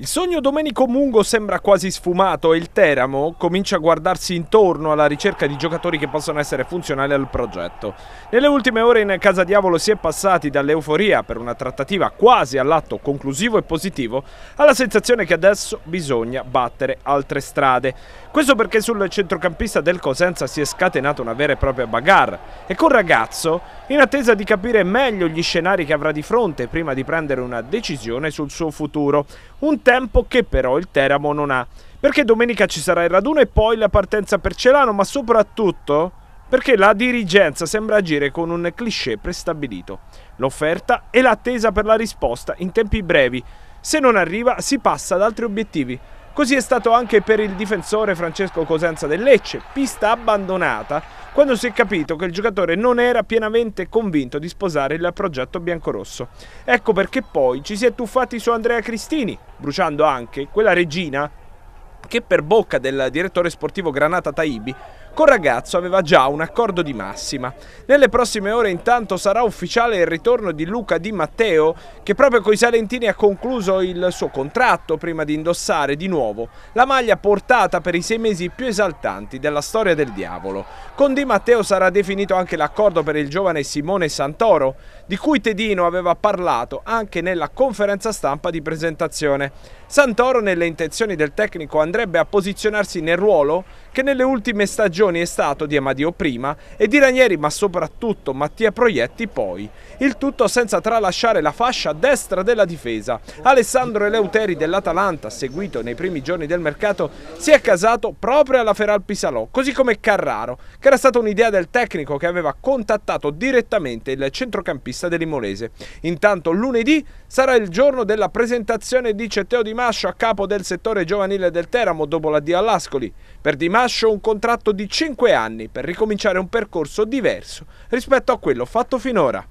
Il sogno Domenico Mungo sembra quasi sfumato e il Teramo comincia a guardarsi intorno alla ricerca di giocatori che possano essere funzionali al progetto. Nelle ultime ore in Casa Diavolo si è passati dall'euforia per una trattativa quasi all'atto conclusivo e positivo alla sensazione che adesso bisogna battere altre strade. Questo perché sul centrocampista del Cosenza si è scatenata una vera e propria bagarre e col ragazzo in attesa di capire meglio gli scenari che avrà di fronte prima di prendere una decisione sul suo futuro. Un tempo che però il Teramo non ha. Perché domenica ci sarà il raduno e poi la partenza per Celano, ma soprattutto perché la dirigenza sembra agire con un cliché prestabilito. L'offerta e l'attesa per la risposta in tempi brevi. Se non arriva si passa ad altri obiettivi. Così è stato anche per il difensore Francesco Cosenza del Lecce, pista abbandonata quando si è capito che il giocatore non era pienamente convinto di sposare il progetto biancorosso. Ecco perché poi ci si è tuffati su Andrea Cristini, bruciando anche quella regina che per bocca del direttore sportivo Granata Taibi Col ragazzo aveva già un accordo di massima. Nelle prossime ore intanto sarà ufficiale il ritorno di Luca Di Matteo che proprio coi Salentini ha concluso il suo contratto prima di indossare di nuovo la maglia portata per i sei mesi più esaltanti della storia del diavolo. Con Di Matteo sarà definito anche l'accordo per il giovane Simone Santoro di cui Tedino aveva parlato anche nella conferenza stampa di presentazione. Santoro nelle intenzioni del tecnico andrebbe a posizionarsi nel ruolo che nelle ultime stagioni è stato di Amadio prima e di Ranieri ma soprattutto Mattia Proietti poi. Il tutto senza tralasciare la fascia destra della difesa. Alessandro Eleuteri dell'Atalanta, seguito nei primi giorni del mercato, si è accasato proprio alla Feral Pisalò, così come Carraro, che era stata un'idea del tecnico che aveva contattato direttamente il centrocampista dell'Imolese. Intanto lunedì sarà il giorno della presentazione di Cetteo Di Mascio a capo del settore giovanile del Teramo dopo l'addio all'Ascoli. Per Di Mascio rilascio un contratto di 5 anni per ricominciare un percorso diverso rispetto a quello fatto finora.